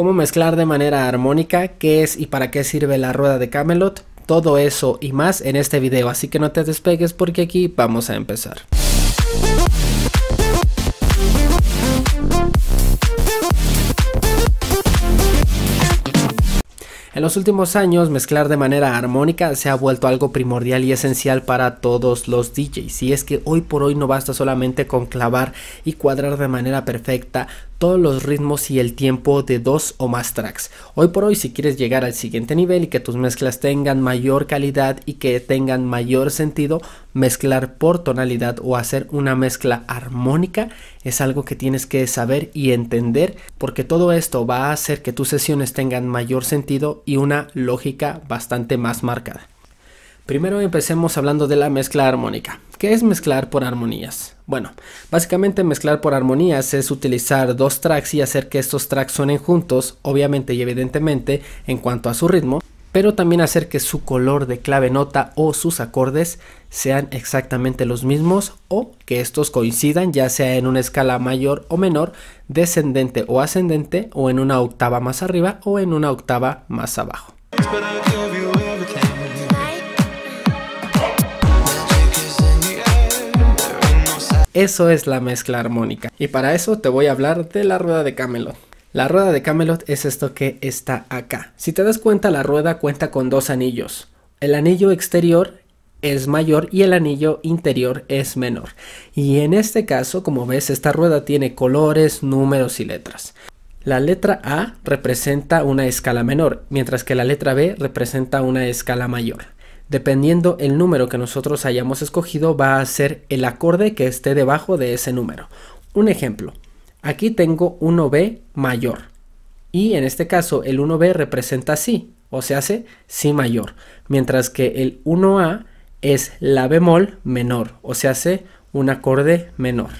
cómo mezclar de manera armónica, qué es y para qué sirve la rueda de Camelot, todo eso y más en este video, así que no te despegues porque aquí vamos a empezar. En los últimos años, mezclar de manera armónica se ha vuelto algo primordial y esencial para todos los DJs. Y es que hoy por hoy no basta solamente con clavar y cuadrar de manera perfecta todos los ritmos y el tiempo de dos o más tracks. Hoy por hoy, si quieres llegar al siguiente nivel y que tus mezclas tengan mayor calidad y que tengan mayor sentido, mezclar por tonalidad o hacer una mezcla armónica es algo que tienes que saber y entender porque todo esto va a hacer que tus sesiones tengan mayor sentido y una lógica bastante más marcada. Primero empecemos hablando de la mezcla armónica. ¿Qué es mezclar por armonías? Bueno, básicamente mezclar por armonías es utilizar dos tracks y hacer que estos tracks suenen juntos, obviamente y evidentemente, en cuanto a su ritmo, pero también hacer que su color de clave nota o sus acordes sean exactamente los mismos o que estos coincidan ya sea en una escala mayor o menor, descendente o ascendente o en una octava más arriba o en una octava más abajo. Eso es la mezcla armónica. Y para eso te voy a hablar de la rueda de Camelot. La rueda de Camelot es esto que está acá. Si te das cuenta, la rueda cuenta con dos anillos. El anillo exterior es mayor y el anillo interior es menor. Y en este caso, como ves, esta rueda tiene colores, números y letras. La letra A representa una escala menor, mientras que la letra B representa una escala mayor dependiendo el número que nosotros hayamos escogido, va a ser el acorde que esté debajo de ese número. Un ejemplo, aquí tengo 1B mayor y en este caso el 1B representa Si, o se hace Si mayor, mientras que el 1A es la bemol menor, o se hace un acorde menor.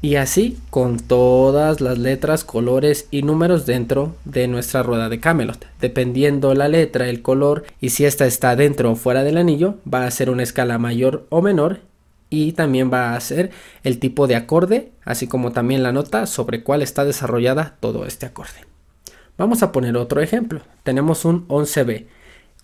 Y así con todas las letras, colores y números dentro de nuestra rueda de Camelot. Dependiendo la letra, el color y si esta está dentro o fuera del anillo, va a ser una escala mayor o menor y también va a ser el tipo de acorde, así como también la nota sobre cuál está desarrollada todo este acorde. Vamos a poner otro ejemplo. Tenemos un 11B.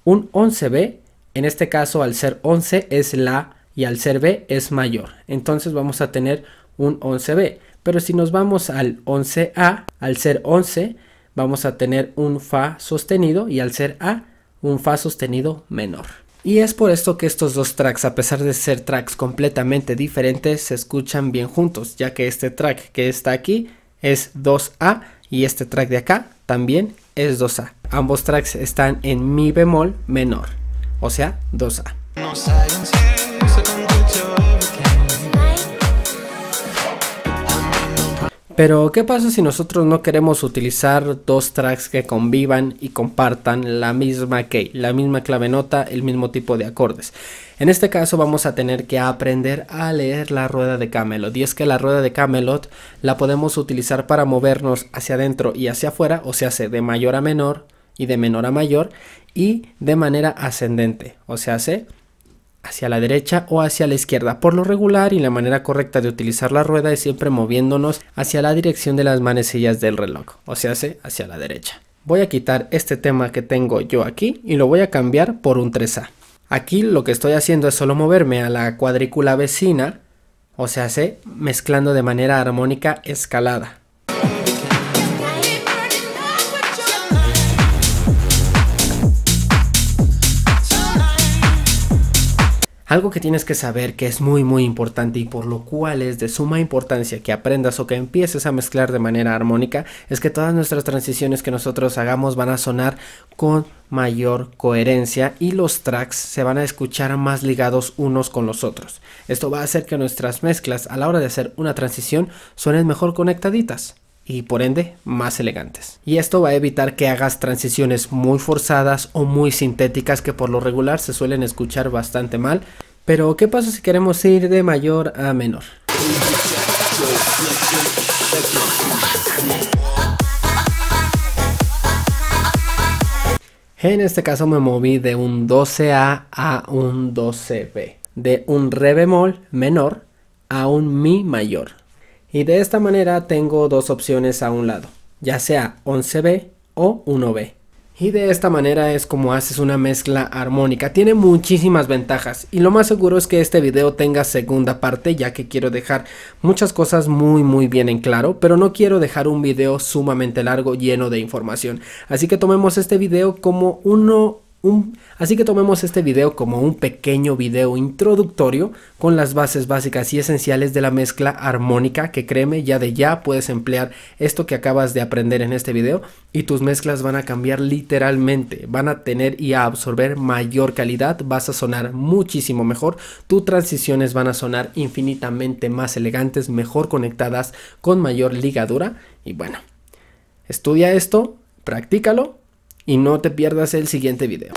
Un 11B, en este caso al ser 11 es la y al ser B es mayor. Entonces vamos a tener un 11B. Pero si nos vamos al 11A, al ser 11, vamos a tener un Fa sostenido y al ser A, un Fa sostenido menor. Y es por esto que estos dos tracks, a pesar de ser tracks completamente diferentes, se escuchan bien juntos, ya que este track que está aquí es 2A y este track de acá también es 2A. Ambos tracks están en mi bemol menor, o sea, 2A. Pero, ¿qué pasa si nosotros no queremos utilizar dos tracks que convivan y compartan la misma key, la misma clave nota, el mismo tipo de acordes? En este caso vamos a tener que aprender a leer la rueda de Camelot. Y es que la rueda de Camelot la podemos utilizar para movernos hacia adentro y hacia afuera, o sea, de mayor a menor y de menor a mayor y de manera ascendente, o sea, hace hacia la derecha o hacia la izquierda. Por lo regular y la manera correcta de utilizar la rueda es siempre moviéndonos hacia la dirección de las manecillas del reloj, o se hace hacia la derecha. Voy a quitar este tema que tengo yo aquí y lo voy a cambiar por un 3A. Aquí lo que estoy haciendo es solo moverme a la cuadrícula vecina, o se hace mezclando de manera armónica escalada. Algo que tienes que saber que es muy muy importante y por lo cual es de suma importancia que aprendas o que empieces a mezclar de manera armónica es que todas nuestras transiciones que nosotros hagamos van a sonar con mayor coherencia y los tracks se van a escuchar más ligados unos con los otros. Esto va a hacer que nuestras mezclas a la hora de hacer una transición suenen mejor conectaditas y por ende más elegantes. Y esto va a evitar que hagas transiciones muy forzadas o muy sintéticas que por lo regular se suelen escuchar bastante mal. Pero ¿qué pasa si queremos ir de mayor a menor? En este caso me moví de un 12A a un 12B, de un re bemol menor a un mi mayor y de esta manera tengo dos opciones a un lado, ya sea 11B o 1B. Y de esta manera es como haces una mezcla armónica, tiene muchísimas ventajas y lo más seguro es que este video tenga segunda parte ya que quiero dejar muchas cosas muy muy bien en claro, pero no quiero dejar un video sumamente largo lleno de información, así que tomemos este video como uno así que tomemos este video como un pequeño video introductorio con las bases básicas y esenciales de la mezcla armónica que créeme ya de ya puedes emplear esto que acabas de aprender en este video y tus mezclas van a cambiar literalmente, van a tener y a absorber mayor calidad, vas a sonar muchísimo mejor, tus transiciones van a sonar infinitamente más elegantes, mejor conectadas, con mayor ligadura y bueno, estudia esto, practícalo y no te pierdas el siguiente video.